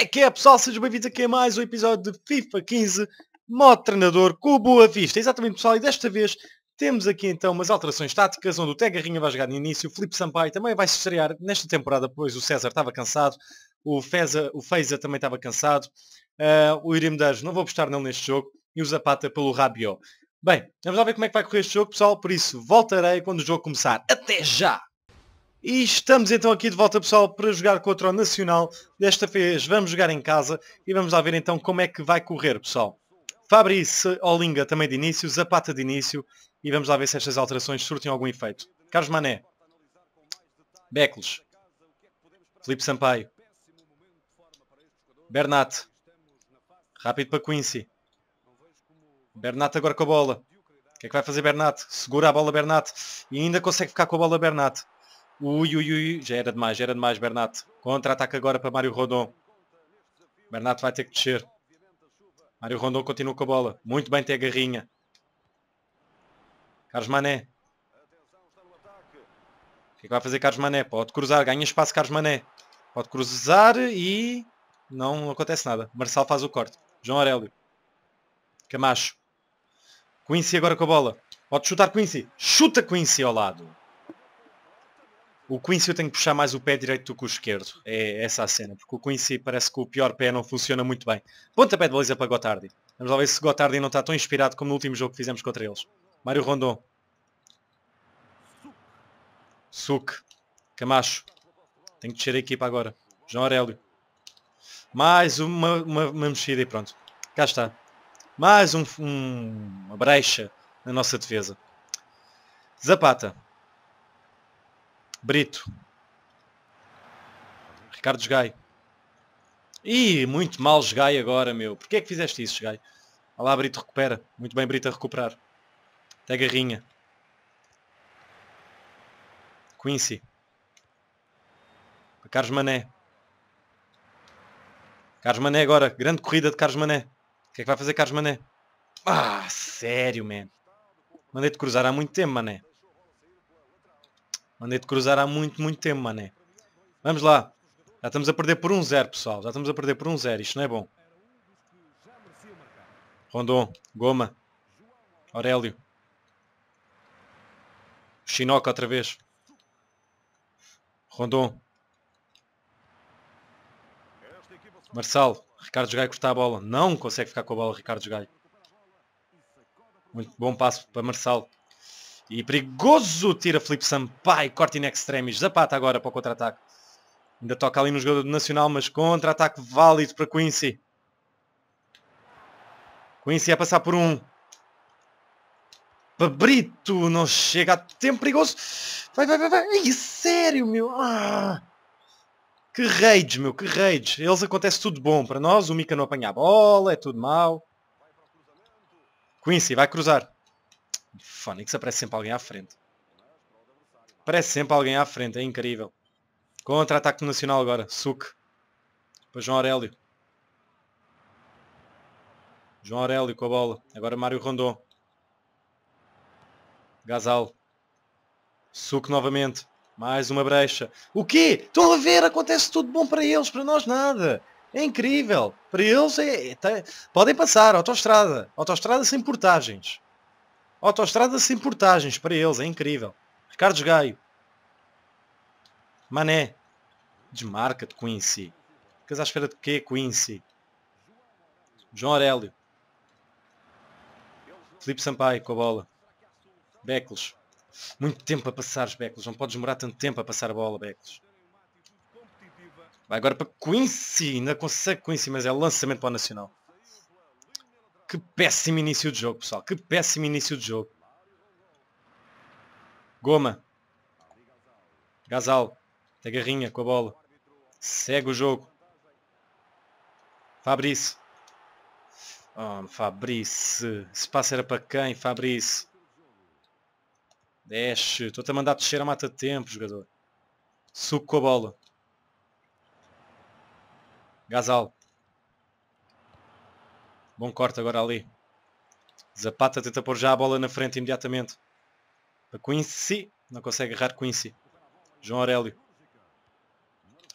é que é pessoal? Sejam bem-vindos aqui a mais um episódio de FIFA 15 Modo Treinador com Boa Vista. Exatamente pessoal, e desta vez temos aqui então umas alterações táticas onde o Tegarrinha vai jogar no início, o Felipe Sampaio também vai se estrear nesta temporada, pois o César estava cansado, o Feza, o Feza também estava cansado, uh, o Irim não vou apostar nele neste jogo e o Zapata pelo Rabiot. Bem, vamos lá ver como é que vai correr este jogo pessoal, por isso voltarei quando o jogo começar. Até já! E estamos então aqui de volta pessoal para jogar contra o Nacional. Desta vez vamos jogar em casa e vamos lá ver então como é que vai correr pessoal. Fabrício Olinga também de início, Zapata de início e vamos lá ver se estas alterações surtem algum efeito. Carlos Mané, Beckles, Felipe Sampaio, Bernat, rápido para Quincy, Bernat agora com a bola. O que é que vai fazer Bernat? Segura a bola Bernat e ainda consegue ficar com a bola Bernat. Ui, ui, ui, já era demais, já era demais, Bernat. Contra-ataque agora para Mário Rondon. Bernat vai ter que descer. Mário Rondon continua com a bola. Muito bem, tem a garrinha. Carlos Mané. O que, é que vai fazer Carlos Mané? Pode cruzar, ganha espaço Carlos Mané. Pode cruzar e não acontece nada. Marçal faz o corte. João Aurélio. Camacho. Quincy agora com a bola. Pode chutar Quincy. Chuta Quincy ao lado. O Quincy eu tenho que puxar mais o pé direito do que o esquerdo. É essa a cena. Porque o Quincy parece que o pior pé não funciona muito bem. Ponta pé de baliza para Gotardi. Vamos lá ver se Gotardi não está tão inspirado como no último jogo que fizemos contra eles. Mário Rondon. Suc. Camacho. Tenho que descer a equipa agora. João Aurélio. Mais uma, uma, uma mexida e pronto. Cá está. Mais um, um, uma brecha na nossa defesa. Zapata. Brito. Ricardo Gai. Ih, muito mal Gai agora, meu. Porquê é que fizeste isso, Gai? Olha lá, Brito recupera. Muito bem, Brito a recuperar. Até garrinha. Quincy. Para Carlos Mané. Carlos Mané agora. Grande corrida de Carlos Mané. O que é que vai fazer Carlos Mané? Ah, sério, man. Mandei-te cruzar há muito tempo, Mané. Mandei de cruzar há muito, muito tempo, mané. Vamos lá. Já estamos a perder por um zero, pessoal. Já estamos a perder por um zero. Isto não é bom. Rondon, Goma, Aurélio. Chinoca outra vez. Rondon. Marçal. Ricardo Gai corta a bola. Não consegue ficar com a bola, Ricardo Gai. Muito bom passo para Marçal. E perigoso tira Felipe Sampaio, corte in extremis. Zapata agora para o contra-ataque. Ainda toca ali no jogador Nacional, mas contra-ataque válido para Quincy. Quincy a passar por um. Pabrito não chega a tempo perigoso. Vai, vai, vai, vai. Ai, sério, meu. Ah. Que raids, meu, que raids. Eles acontece tudo bom para nós. O Mika não apanha a bola, é tudo mau. Quincy vai cruzar se aparece sempre alguém à frente. Parece sempre alguém à frente, é incrível. Contra-ataque nacional agora, Suc. Para João Aurélio. João Aurélio com a bola. Agora Mário Rondon. Gasal. Suco novamente. Mais uma brecha. O quê? Estão a ver? Acontece tudo bom para eles, para nós nada. É incrível. Para eles é... é podem passar, autostrada. Autostrada sem portagens. Autostrada sem portagens para eles, é incrível. Ricardo Gaio. Mané. Desmarca de Quincy. Ficas à espera de quê, Quincy? João Aurélio. Felipe Sampaio com a bola. Beckles. Muito tempo a passar, Beckles. Não podes demorar tanto tempo a passar a bola, Beckles. Vai agora para Quincy. Ainda consegue Quincy, mas é lançamento para o Nacional. Que péssimo início de jogo, pessoal. Que péssimo início de jogo. Goma. Gasal. Da garrinha com a bola. Segue o jogo. Fabrício. Oh, Fabrício. Se passo era para quem, Fabrício? Desce. Estou-te a mandar descer a mata tempo, jogador. Suco com a bola. Gasal. Bom corte agora ali. Zapata tenta pôr já a bola na frente imediatamente. Para Quincy. Não consegue agarrar Quincy. João Aurélio.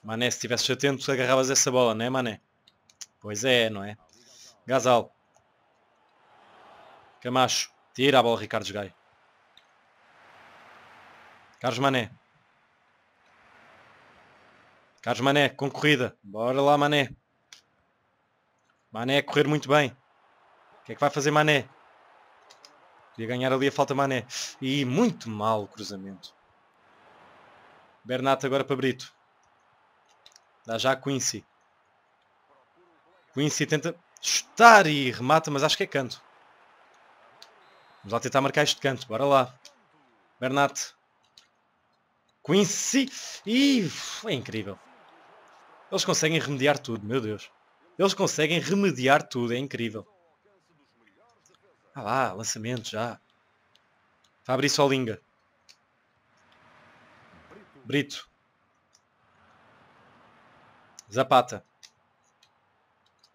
Mané, se estivesse atento, agarravas essa bola, não é, Mané? Pois é, não é? Gasal. Camacho. Tira a bola, Ricardo Gai. Carlos Mané. Carlos Mané, concorrida. Bora lá, Mané. Mané a correr muito bem. O que é que vai fazer Mané? Podia ganhar ali a falta Mané. E muito mal o cruzamento. Bernat agora para Brito. Dá já a Quincy. Quincy tenta chutar e remata, mas acho que é canto. Vamos lá tentar marcar este canto. Bora lá. Bernat. Quincy. E é incrível. Eles conseguem remediar tudo, meu Deus. Eles conseguem remediar tudo, é incrível. Ah lá, lançamento já. Fabrício Olinga. Brito. Zapata.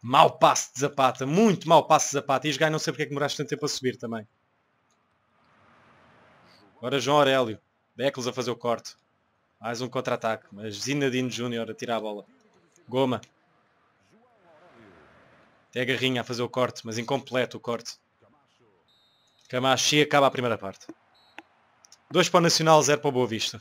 Mau passe de Zapata. Muito mau passe de Zapata. E os gajos não sei porque é que demoraste tanto tempo a subir também. Agora João Aurélio. Beckles a fazer o corte. Mais um contra-ataque. Mas Zinadino Júnior a tirar a bola. Goma. É a garrinha a fazer o corte, mas incompleto o corte. Camacho acaba a primeira parte. 2 para o Nacional, 0 para o Boa Vista.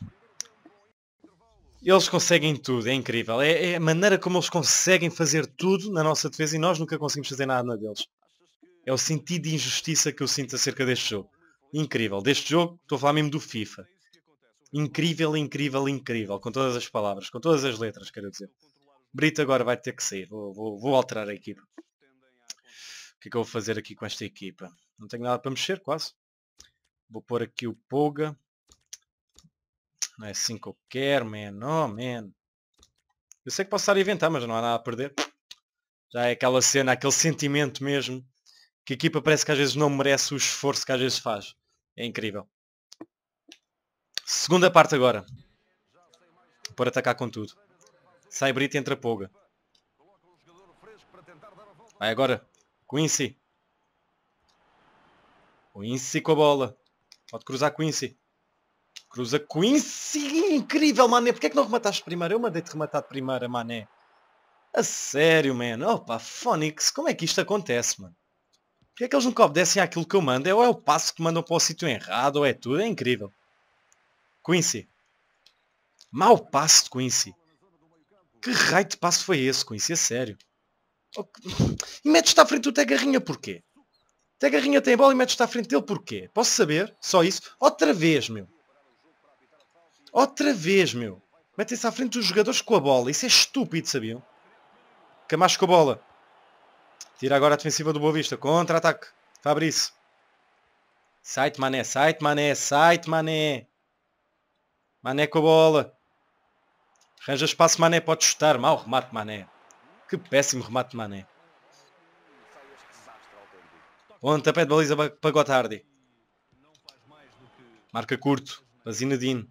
Eles conseguem tudo, é incrível. É, é, a maneira como eles conseguem fazer tudo na nossa defesa e nós nunca conseguimos fazer nada na deles. É o sentido de injustiça que eu sinto acerca deste jogo. Incrível. Deste jogo, estou a falar mesmo do FIFA. Incrível, incrível, incrível. Com todas as palavras, com todas as letras, quero dizer. Brito agora vai ter que sair. Vou, vou, vou alterar a equipa que é que eu vou fazer aqui com esta equipa? Não tenho nada para mexer, quase. Vou pôr aqui o Poga. Não é assim que eu quero, man. Oh, man. Eu sei que posso estar a inventar, mas não há nada a perder. Já é aquela cena, aquele sentimento mesmo. Que a equipa parece que às vezes não merece o esforço que às vezes faz. É incrível. Segunda parte agora. Para atacar com tudo. Sai Brito entra Poga. Vai agora. Quincy. Quincy com a bola. Pode cruzar Quincy. Cruza Quincy. Incrível, Mané. Porquê é que não remataste primeiro? Eu mandei-te rematar de primeira, Mané. A sério, man. Opa, Phonics, como é que isto acontece, mano? Porquê é que eles nunca obedecem àquilo que eu mando? É, ou é o passo que mandam para o sítio errado, ou é tudo. É incrível. Quincy. Mau passo de Quincy. Que raio de passo foi esse, Quincy? É sério. E metes-te à frente do Tegarrinha porquê? Tegarrinha tem a bola e metes-te à frente dele porquê? Posso saber? Só isso? Outra vez, meu. Outra vez, meu. Metem-se à frente dos jogadores com a bola. Isso é estúpido, sabiam? Camacho com a bola. Tira agora a defensiva do Boa Vista. Contra-ataque. Fabrício. Site Mané, site Mané, site Mané. Mané com a bola. Arranja espaço Mané, pode chutar. mal remate Mané. Que péssimo remate de Mané. pé de baliza para Gotardi. Marca curto. Para Zinedine.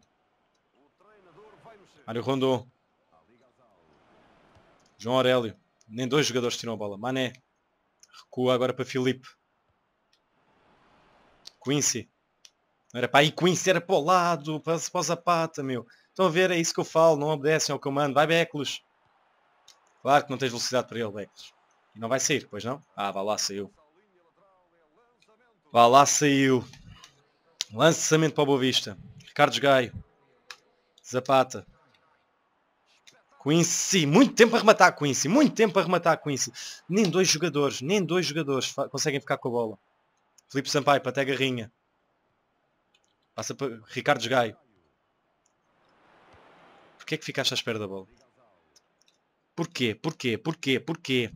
Mário Rondô. João Aurélio. Nem dois jogadores tiram a bola. Mané. Recua agora para Filipe. Quincy. Não era para aí Quincy, era para o lado. Para, para o Zapata, meu. Estão a ver? É isso que eu falo. Não obedecem ao comando. Vai, Beclos. Claro que não tens velocidade para ele, Becas. E não vai sair, pois não? Ah, vá lá, saiu. Vá lá, saiu. Lançamento para o Boa Vista. Ricardo Gaio. Zapata. Quincy, muito tempo a rematar Quincy, muito tempo a rematar Quincy. Nem dois jogadores, nem dois jogadores conseguem ficar com a bola. Felipe Sampaio para até Garrinha. Passa para Ricardo Gaio. Porquê é que ficaste à espera da bola? Porquê? Porquê? Porquê? Porquê?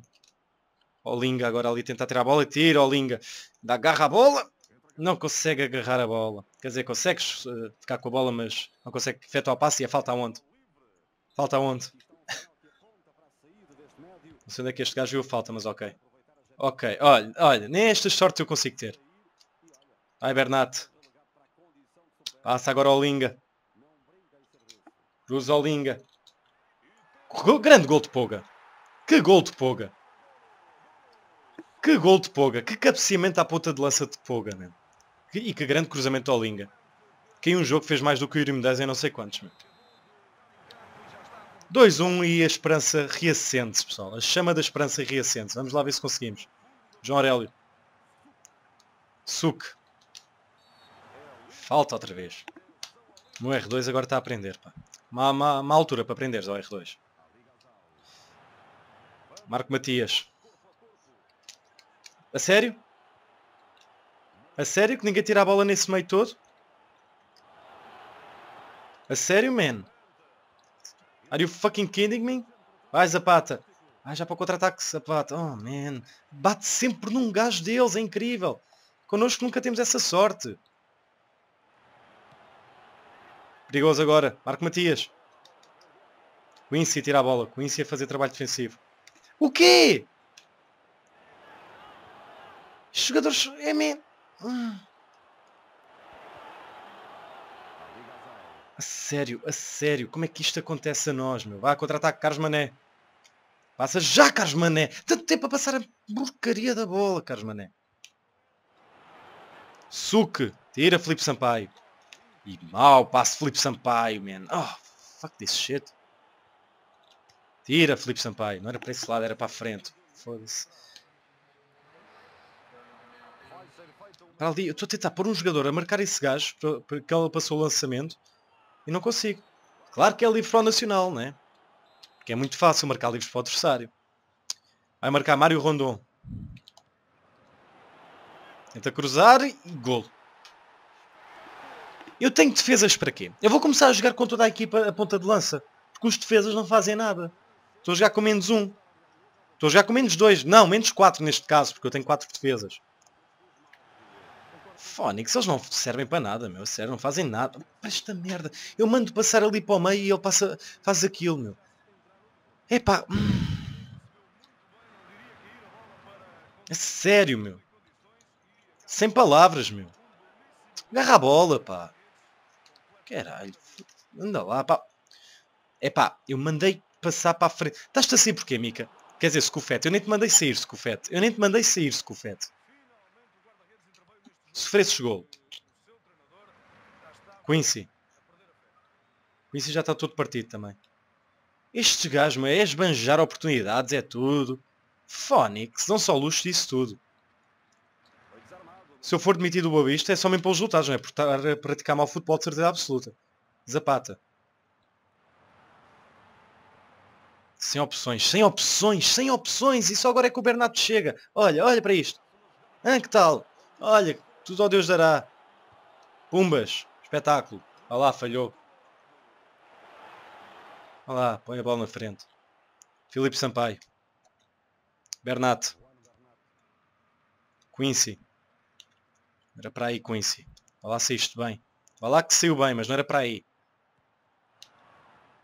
Olinga agora ali tenta tirar a bola e tira Olinga. Dá agarra a bola. Não consegue agarrar a bola. Quer dizer, consegues uh, ficar com a bola, mas não consegue efetuar o passe e a falta aonde? Falta aonde? não sei onde é que este gajo viu a falta, mas ok. Ok, olha, olha, nem esta sorte eu consigo ter. Ai Bernat. Passa agora Olinga. Cruza Olinga. Grande gol de Poga. Que gol de Poga. Que gol de Poga. Que cabeceamento à ponta de lança de Poga, né? E que grande cruzamento ao Linga. Que em um jogo fez mais do que o Yuri 10 em não sei quantos, 2-1 e a esperança reacende pessoal. A chama da esperança reacende Vamos lá ver se conseguimos. João Aurélio. Suque. Falta outra vez. No R2 agora está a aprender, pá. Uma, uma altura para aprenderes ao R2. Marco Matias. A sério? A sério que ninguém tira a bola nesse meio todo? A sério, man? Are you fucking kidding me? Vai, Zapata. ah já para o contra-ataque, Zapata. Oh, man. Bate sempre num gajo deles. É incrível. Connosco nunca temos essa sorte. Perigoso agora. Marco Matias. Quincy tira tirar a bola. Quincy a fazer trabalho defensivo. O quê? Os jogadores. É mesmo. Ah. A sério, a sério, como é que isto acontece a nós, meu? Vá contratar Carlos Mané. Passa já, Carlos Mané. Tanto tempo a passar a porcaria da bola, Carlos Mané. Suque. Tira Felipe Sampaio. E mau passa Felipe Sampaio, man. Oh, fuck this shit. Tira, Felipe Sampaio. Não era para esse lado, era para a frente. Foda-se. eu estou a tentar pôr um jogador a marcar esse gajo, porque ela passou o lançamento, e não consigo. Claro que é livre para o Nacional, né? Porque é muito fácil marcar livres para o adversário. Vai marcar Mário Rondon. Tenta cruzar e golo. Eu tenho defesas para quê? Eu vou começar a jogar com toda a equipa a ponta de lança. Porque os defesas não fazem nada. Estou a jogar com menos um. Estou a jogar com menos dois. Não, menos quatro neste caso, porque eu tenho quatro defesas. Fónix, eles não servem para nada, meu. Sério, não fazem nada. Para esta merda. Eu mando passar ali para o meio e ele passa, faz aquilo, meu. Epá. pá, hum. É sério, meu. Sem palavras, meu. Agarra a bola, pá. Caralho. Anda lá, pá. Epá, eu mandei passar para a frente. Estás-te assim porquê, Mica? Quer dizer, Scufete, eu nem te mandei sair, Scufete. Eu nem te mandei sair, Scufete. Sofresses gol. Quincy. Quincy já está todo partido também. Este gajo é esbanjar oportunidades, é tudo. Fónix, não só luxo disso tudo. Se eu for demitido do Boavista é só mesmo pelos resultados, não é? Por estar a praticar mal futebol de certeza absoluta. Zapata. Sem opções, sem opções, sem opções. E só agora é que o Bernardo chega. Olha, olha para isto. Ah, que tal? Olha, tudo ao Deus dará. Pumbas. Espetáculo. Olha lá, falhou. Olha lá, põe a bola na frente. Filipe Sampaio. Bernardo. Quincy. Era para aí, Quincy. Olha lá, saíste bem. Olha lá que saiu bem, mas não era para aí.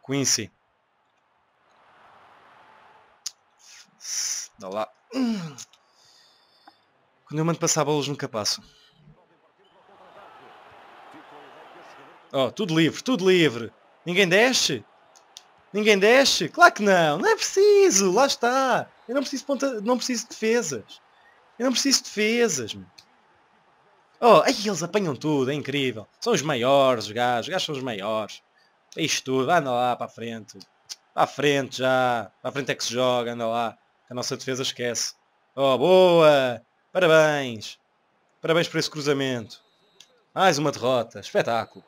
Quincy. Dá lá. Quando eu mando passar eles nunca passo. Oh, tudo livre, tudo livre. Ninguém desce? Ninguém desce? Claro que não. Não é preciso. Lá está. Eu não preciso, ponta... não preciso de defesas. Eu não preciso de defesas. Oh, aí eles apanham tudo. É incrível. São os maiores, os gajos. Os gajos são os maiores. É isto tudo. Anda lá para a frente. Para a frente já. Para a frente é que se joga. Anda lá. A nossa defesa esquece. Oh, boa! Parabéns! Parabéns por esse cruzamento. Mais uma derrota. Espetáculo.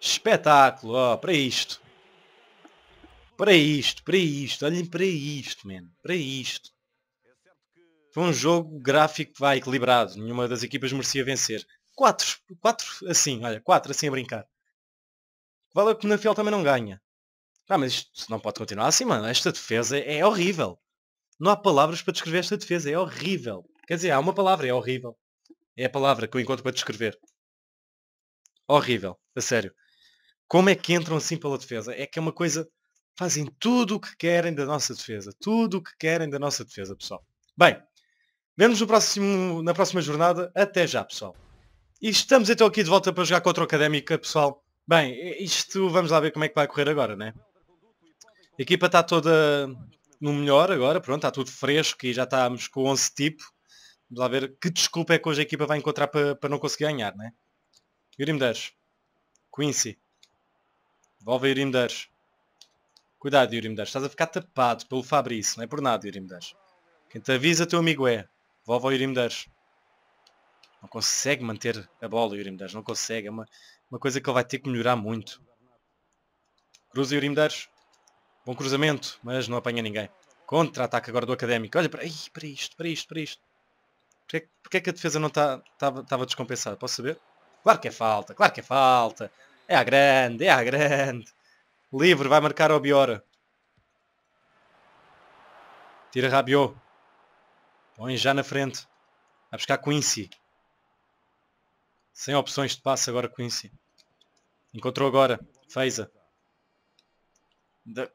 Espetáculo. Oh, para isto. Para isto, para isto. Olhem para isto, mano. Para isto. Foi um jogo gráfico vai equilibrado. Nenhuma das equipas merecia vencer. Quatro. Quatro assim, olha. Quatro assim a brincar. Vale que o Penafiel também não ganha. Ah, mas isto não pode continuar assim, mano. Esta defesa é horrível. Não há palavras para descrever esta defesa. É horrível. Quer dizer, há uma palavra, é horrível. É a palavra que eu encontro para descrever. Horrível. A sério. Como é que entram assim pela defesa? É que é uma coisa... Fazem tudo o que querem da nossa defesa. Tudo o que querem da nossa defesa, pessoal. Bem, vemos no próximo, na próxima jornada. Até já, pessoal. E estamos então aqui de volta para jogar contra o Académica, pessoal. Bem, isto vamos lá ver como é que vai correr agora, né? A equipa está toda no melhor agora, pronto, está tudo fresco e já estamos com 11 tipo. Vamos lá ver que desculpa é que hoje a equipa vai encontrar para, para não conseguir ganhar, né? Yurimdeiros. Quincy. Volve a Yurimdeiros. Cuidado, Yurimdeiros. Estás a ficar tapado pelo Fabrício. Não é por nada, Yurimdeiros. Quem te avisa, teu amigo é. Volve ao Yurimdeiros. Não consegue manter a bola, Yurimdeiros. Não consegue. É uma, uma coisa que ele vai ter que melhorar muito. Cruza, Yurimdeiros. Bom cruzamento, mas não apanha ninguém. Contra-ataque agora do Académico. Olha para, ai, para isto, para isto, para isto. Porquê, porquê é que a defesa não estava tá, descompensada? Posso saber? Claro que é falta, claro que é falta. É a grande, é a grande. Livre, vai marcar ao Biora. Tira Rabiot. Põe já na frente. A buscar Quincy. Sem opções de passe agora Quincy. Encontrou agora. Feiza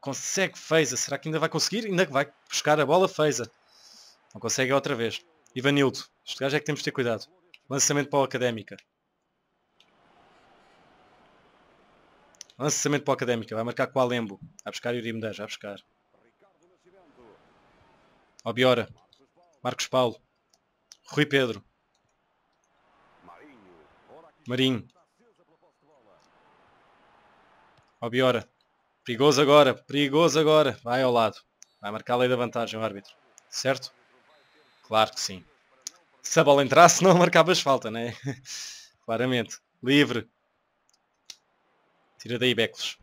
consegue Feiza. Será que ainda vai conseguir? Ainda vai buscar a bola Feiza. Não consegue outra vez. Ivanildo. Este gajo é que temos de ter cuidado. Lançamento para o Académica. Lançamento para o Académica. Vai marcar com o Alembo. A buscar Yuri já A buscar. Obiora. Marcos Paulo. Rui Pedro. Marinho. Obiora. Perigoso agora, perigoso agora. Vai ao lado. Vai marcar a lei da vantagem o árbitro. Certo? Claro que sim. Se a bola entrasse não marcavas falta, né? Claramente. Livre. Tira daí Beckles.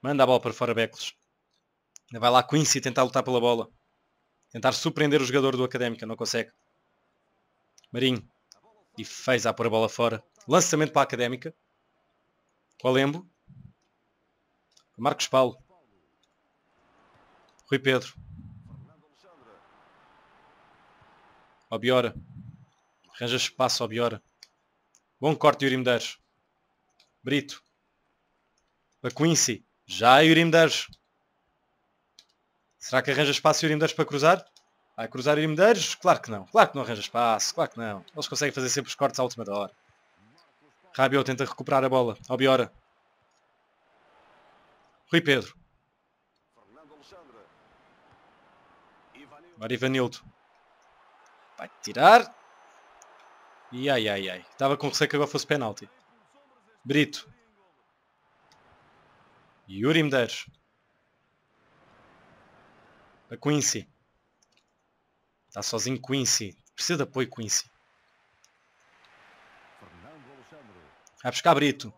Manda a bola para fora Beckles. Vai lá Quincy tentar lutar pela bola. Tentar surpreender o jogador do Académica. Não consegue. Marinho. E fez a pôr a bola fora. Lançamento para a Académica. Colembo. Marcos Paulo. Rui Pedro. Obiora. Arranja espaço, Obiora. Bom corte de Yuri Medeiros. Brito. Para Quincy. Já Yuri Medeiros. Será que arranja espaço Yuri Medeiros para cruzar? Vai cruzar Yuri Medeiros? Claro que não. Claro que não arranja espaço. Claro que não. Eles conseguem fazer sempre os cortes à última da hora. Rabiot tenta recuperar a bola. Obiora. Rui Pedro. Agora Vai tirar. E ai, ai, ai. Estava com receio que agora fosse penalti. Brito. Yuri Medeiros. A Quincy. Está sozinho Quincy. Precisa de apoio Quincy. Vai buscar Brito.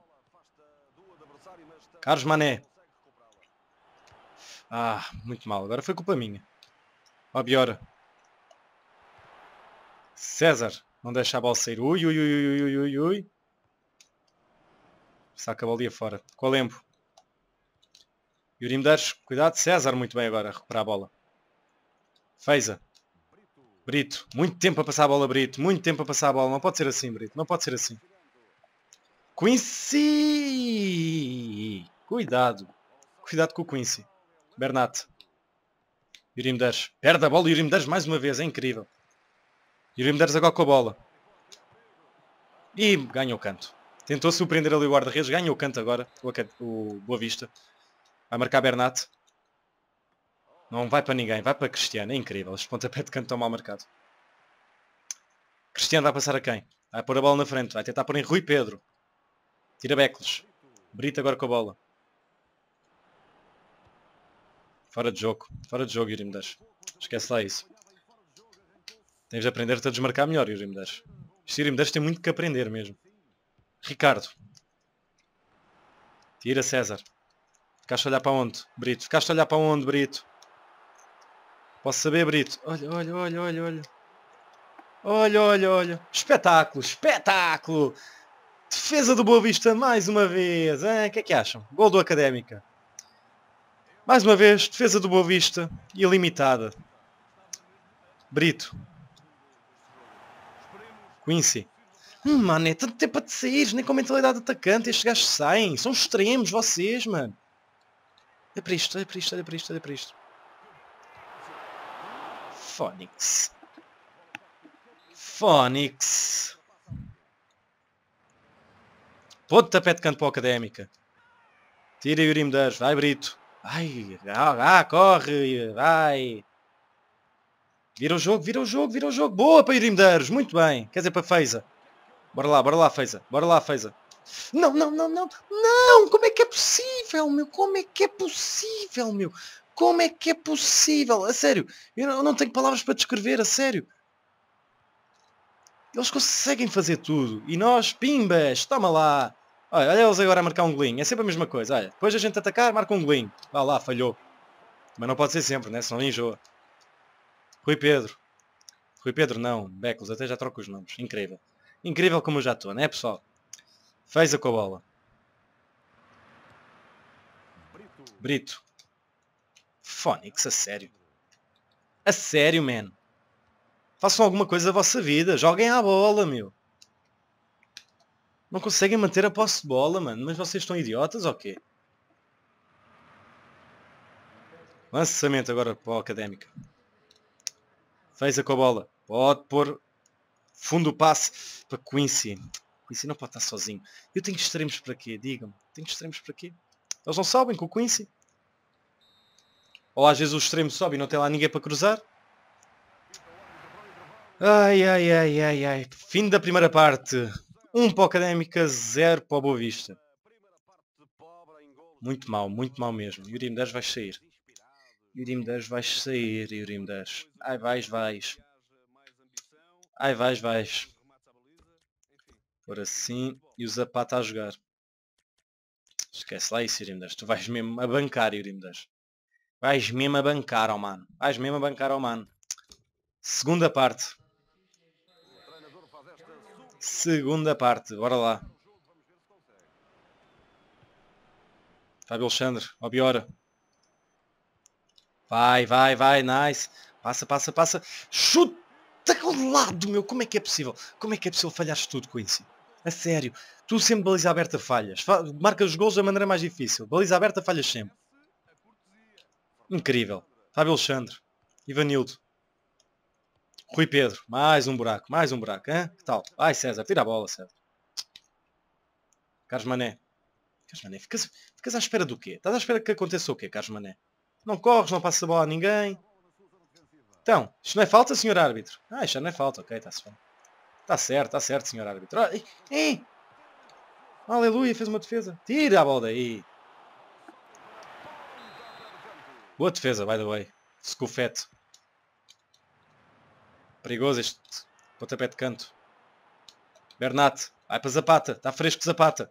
Carlos Mané. Ah, muito mal. Agora foi culpa minha. Ó, Biora. César. Não deixa a bola sair. Ui, ui, ui, ui, ui, ui. Saca a bola ali fora. Colembo. Yuri Medeiros. Cuidado. César, muito bem agora. Recuperar a bola. Feiza. Brito. Muito tempo a passar a bola, Brito. Muito tempo a passar a bola. Não pode ser assim, Brito. Não pode ser assim. Quincy! Cuidado. Cuidado com o Quincy. Bernat. Yuri Perde a bola e Medeiros mais uma vez. É incrível. Yuri agora com a bola. E ganha o canto. Tentou surpreender ali o guarda-redes. Ganha o canto agora. O, Boa Vista. Vai marcar Bernat. Não vai para ninguém. Vai para Cristiano. É incrível. Este pontapé de canto tão mal marcado. Cristiano vai passar a quem? Vai pôr a bola na frente. Vai tentar pôr em Rui Pedro. Tira Beckles. Brita agora com a bola. Fora de jogo. Fora de jogo, Yuri Medeiros. Esquece lá isso. Tens de aprender -te a desmarcar melhor, Yuri Medeiros. Este Yuri Medeiros tem muito que aprender mesmo. Ricardo. Tira César. Ficaste a olhar para onde, Brito? Ficaste a olhar para onde, Brito? Posso saber, Brito? Olha, olha, olha, olha, olha. Olha, olha, olha. Espetáculo, espetáculo. Defesa do Boa Vista mais uma vez. O que é que acham? Gol do Académica. Mais uma vez, defesa do Boa Vista, ilimitada. Brito. Quincy. Hum, mano, é tanto tempo a te sair, nem com a mentalidade atacante, estes gajos saem, são extremos vocês, mano. Olha é para isto, olha é para isto, olha é para isto, olha para isto. Fónix. Fónix. Ponto tapete de canto para a Académica. Tira Yuri Medeiros, vai Brito. Vai, ah, corre, vai. Vira o jogo, vira o jogo, vira o jogo. Boa para Irim Medeiros, muito bem. Quer dizer, para Feiza. Bora lá, bora lá, Feiza. Bora lá, Feiza. Não, não, não, não. Não, como é que é possível, meu? Como é que é possível, meu? Como é que é possível? A sério, eu não tenho palavras para descrever, a sério. Eles conseguem fazer tudo. E nós, pimbas, toma lá. Olha, olha eles agora a marcar um golinho. É sempre a mesma coisa. Olha, depois a gente atacar, marca um golinho. Vá lá, falhou. Mas não pode ser sempre, né? Senão enjoa. Rui Pedro. Rui Pedro não. Beckles, até já troco os nomes. Incrível. Incrível como eu já estou, né pessoal? Fez a com a bola. Brito. Brito. Fónix, a sério. A sério, man. Façam alguma coisa da vossa vida. Joguem à bola, meu. Não conseguem manter a posse de bola, mano. Mas vocês estão idiotas ou quê? Lançamento agora para o Académico. Feiza com a bola. Pode pôr fundo o passe para Quincy. Quincy não pode estar sozinho. Eu tenho extremos para quê? Digam-me. Tenho extremos para quê? Eles não sabem com o Quincy. Ou às vezes o extremo sobe e não tem lá ninguém para cruzar. Ai, ai, ai, ai, ai. Fim da primeira parte. Um para o Académica, zero para o Boa Vista. Muito mal, muito mal mesmo. Yuri Medeiros vais sair. Yuri Medeiros vais sair, Yuri Medeiros. Ai vais, vais. Ai vais, vais. Por assim, e o Zapata a jogar. Esquece lá isso, Yuri Medeiros. Tu vais mesmo a bancar, Yuri Medeiros. Vais mesmo a bancar, oh mano. Vais mesmo a bancar, oh mano. Segunda parte segunda parte. Bora lá. Fábio Alexandre, Obiora. Vai, vai, vai, nice. Passa, passa, passa. Chuta ao lado, meu. Como é que é possível? Como é que é possível falhar tudo, Quincy? A sério. Tu sempre baliza aberta falhas. Marcas os gols da maneira mais difícil. Baliza aberta falhas sempre. Incrível. Fábio Alexandre. Ivanildo. Rui Pedro, mais um buraco, mais um buraco, hein? Que tal? Vai César, tira a bola, César. Carlos Mané. Carlos Mané, ficas, ficas à espera do quê? Estás à espera que aconteça o quê, Carlos Mané? Não corres, não passas a bola a ninguém. Então, isto não é falta, senhor árbitro? Ah, isto não é falta, ok, está-se bem. Está certo, está certo, senhor árbitro. Ai, ai. Aleluia, fez uma defesa. Tira a bola daí. Boa defesa, by the way. Scufeto. Perigoso este pontapé de canto. Bernat, vai para Zapata. Está fresco Zapata.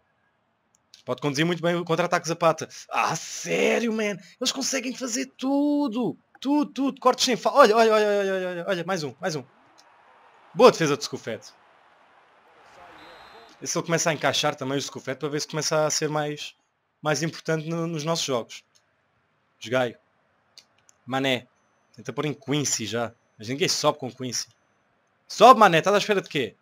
Pode conduzir muito bem o contra-ataque Zapata. Ah, sério, man. Eles conseguem fazer tudo. Tudo, tudo. Cortes sem falta. Olha, olha, olha, olha, olha, olha. Mais um, mais um. Boa defesa do Scufet. E se ele começa a encaixar também o Scufet para ver se começa a ser mais, mais importante no, nos nossos jogos. Jogaio. Mané. Tenta pôr em Quincy já. Mas ninguém sobe com o Quincy. Sobe, mané. Estás à espera de quê?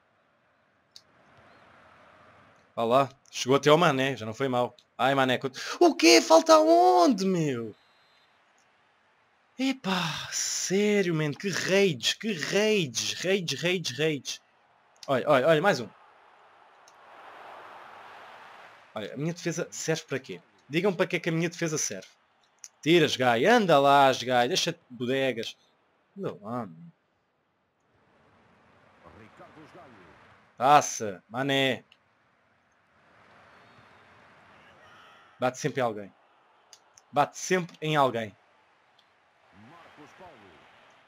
Olha lá. Chegou até ao mané. Já não foi mal. Ai, mané. O quê? Falta onde, meu? Epa sério, mano, que raids, que raids, raids, raids, raids. Olha, olha, olha, mais um. Olha, a minha defesa serve para quê? Digam para que é que a minha defesa serve. Tiras, gai, anda lá, gai, deixa bodegas. Meu mano. Passa, mané. Bate sempre em alguém. Bate sempre em alguém.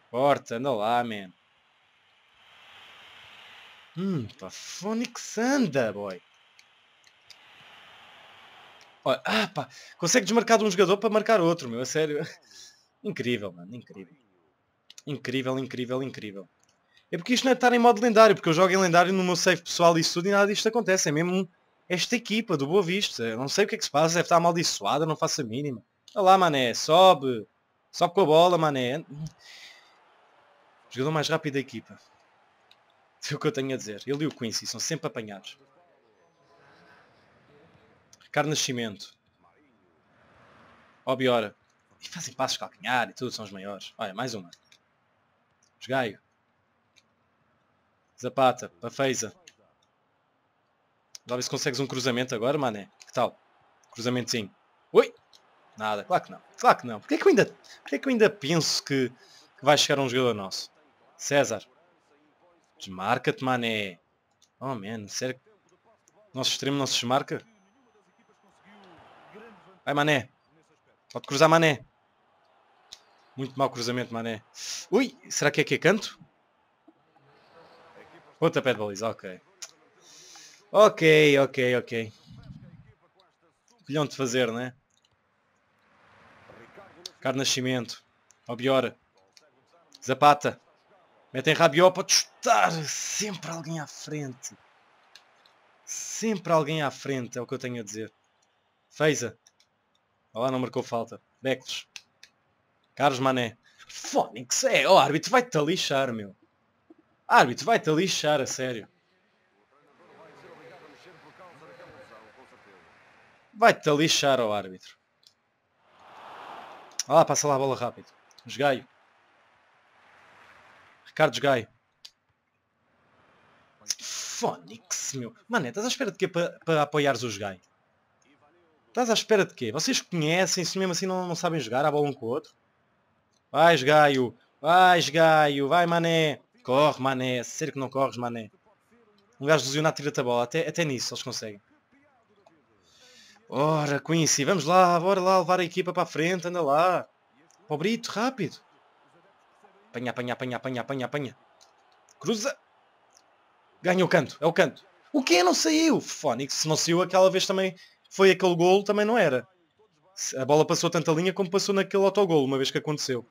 porta anda lá, man. Hum, pra tá Phoenix sanda, boy. Olha, ah, pá, consegue desmarcar de um jogador para marcar outro, meu, a sério. Incrível, mano, incrível incrível, incrível, incrível. É porque isto não é estar em modo lendário, porque eu jogo em lendário no meu save pessoal e isso tudo e nada disto acontece. É mesmo esta equipa do Boa Vista. Eu não sei o que é que se passa, deve estar amaldiçoada, não faço a mínima. Olha lá, mané, sobe. Sobe com a bola, mané. jogador mais rápido da equipa. É o que eu tenho a dizer. Ele e o Quincy são sempre apanhados. Ricardo Nascimento. Obiora. E fazem passos calcanhar e tudo, são os maiores. Olha, mais uma. Gaio, Zapata, para Feiza. Talvez consegues um cruzamento agora, mané. Que tal? Cruzamentozinho. Ui! Nada, claro que não. Claro que não. Porquê é que eu ainda, porquê é que eu ainda penso que, que vai chegar um jogador nosso? César. Desmarca-te, mané. Oh, man, sério. Nosso extremo não se desmarca? Vai, mané. Pode cruzar, mané. Muito mau cruzamento, mané. Ui, será que é que é canto? outra de baliza, ok. Ok, ok, ok. Colhão de fazer, né? Ricardo Nascimento. Obiora. Zapata. Metem Rabió para chutar. Sempre alguém à frente. Sempre alguém à frente, é o que eu tenho a dizer. Feiza. Olha lá, não marcou falta. Beckles. Carlos Mané. Fónix, é, o árbitro vai-te lixar, meu. Árbitro vai-te lixar, a sério. Vai-te lixar o árbitro. Ah, passa lá a bola rápido. Esgaio. Ricardo Esgaio. Fónix, meu. Mané, estás à espera de quê para, para apoiares o Esgaio? Estás à espera de quê? Vocês conhecem-se mesmo assim não, não sabem jogar a bola um com o outro? Vais, Gaio. Vais, Gaio. Vai, Mané. Corre, Mané. Sério que não corres, Mané. Um gajo lesionado tira-te a bola. Até, até nisso eles conseguem. Ora, Quincy. Vamos lá. Bora lá levar a equipa para a frente. Anda lá. Pobrito, rápido. Apanha, apanha, apanha, apanha, apanha, apanha. Cruza. Ganha o canto. É o canto. O que Não saiu. Fónix. Se não saiu aquela vez também foi aquele golo, também não era. A bola passou tanto a linha como passou naquele autogolo, uma vez que aconteceu.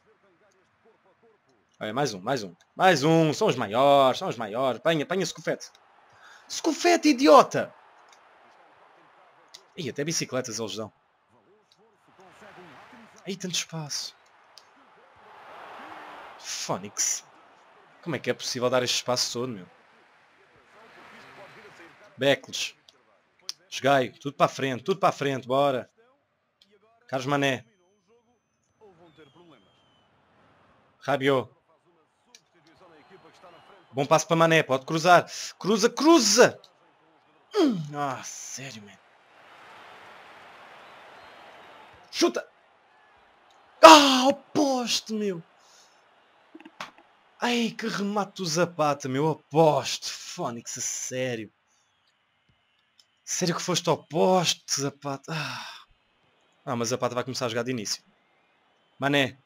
Olha, mais um, mais um. Mais um, são os maiores, são os maiores. Apanha, apanha Scufete. Scufete, idiota! E até bicicletas eles dão. Aí tanto espaço. Fónix. Como é que é possível dar este espaço todo, meu? Beckles. Jogai, tudo para a frente, tudo para a frente, bora. Carlos Mané. Rabiot. Bom passo para Mané, pode cruzar. Cruza, cruza! Hum, ah, sério, man. Chuta! Ah, o poste, meu! Ai, que remate do Zapata, meu aposto. Fónix, a sério. Sério que foste oposto, poste, Zapata. Ah, ah mas Zapata vai começar a jogar de início. Mané.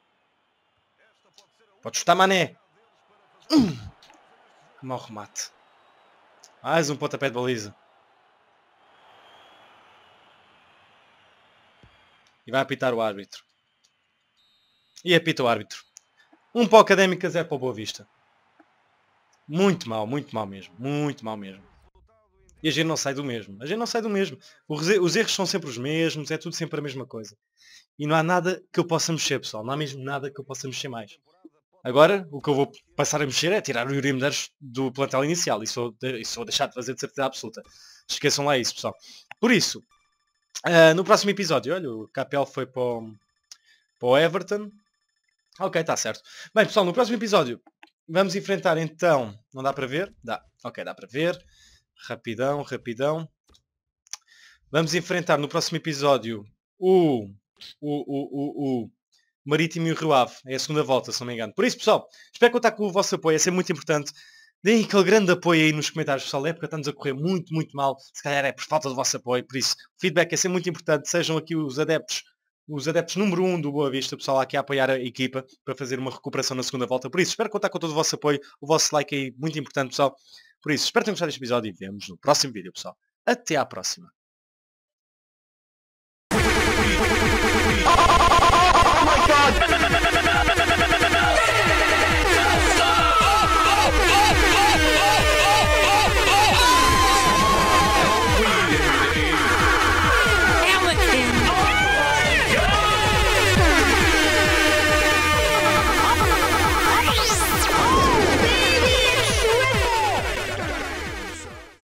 Pode chutar, Mané. Hum. Mau remate. Mais um pontapé de baliza. E vai apitar o árbitro. E apita o árbitro. Um para o é para o Boa Vista. Muito mal, muito mal mesmo. Muito mal mesmo. E a gente não sai do mesmo. A gente não sai do mesmo. Os erros são sempre os mesmos, é tudo sempre a mesma coisa. E não há nada que eu possa mexer, pessoal. Não há mesmo nada que eu possa mexer mais. Agora, o que eu vou passar a mexer é tirar o Yuri Medeiros do plantel inicial. Isso vou, isso vou deixar de fazer de certeza absoluta. Esqueçam lá isso, pessoal. Por isso, uh, no próximo episódio, olha, o Capel foi para o, para Everton. Ok, está certo. Bem, pessoal, no próximo episódio vamos enfrentar então... Não dá para ver? Dá. Ok, dá para ver. Rapidão, rapidão. Vamos enfrentar no próximo episódio o... o, o, o, o Marítimo e o Rio Ave. É a segunda volta, se não me engano. Por isso, pessoal, espero contar com o vosso apoio. É ser muito importante. Deem aquele grande apoio aí nos comentários, pessoal. É época estamos a correr muito, muito mal. Se calhar é por falta do vosso apoio. Por isso, o feedback é sempre muito importante. Sejam aqui os adeptos, os adeptos número um do Boa Vista, pessoal, aqui a apoiar a equipa para fazer uma recuperação na segunda volta. Por isso, espero contar com todo o vosso apoio. O vosso like aí, muito importante, pessoal. Por isso, espero que tenham gostado deste episódio e vemos no próximo vídeo, pessoal. Até à próxima. الصوت